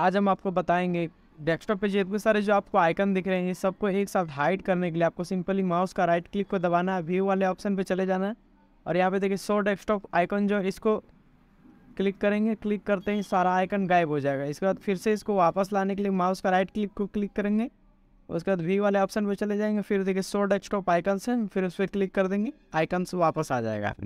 आज हम आपको बताएंगे डेस्कटॉप पे जितने सारे जो आपको आइकन दिख रहे हैं सबको एक साथ हाइड करने के लिए आपको सिंपली माउस का राइट क्लिक को दबाना है व्यू वाले ऑप्शन पे चले जाना है और यहाँ पे देखिए सो डेस्कटॉप आइकन जो इसको क्लिक करेंगे क्लिक करते ही सारा आइकन गायब हो जाएगा इसके बाद फिर से इसको वापस लाने के लिए माउस का राइट क्लिक को क्लिक करेंगे उसके बाद व्यू वाले ऑप्शन पर चले जाएंगे फिर देखिए सो डेस्कटॉप आइकन से फिर उस पर क्लिक कर देंगे आइकन वापस आ जाएगा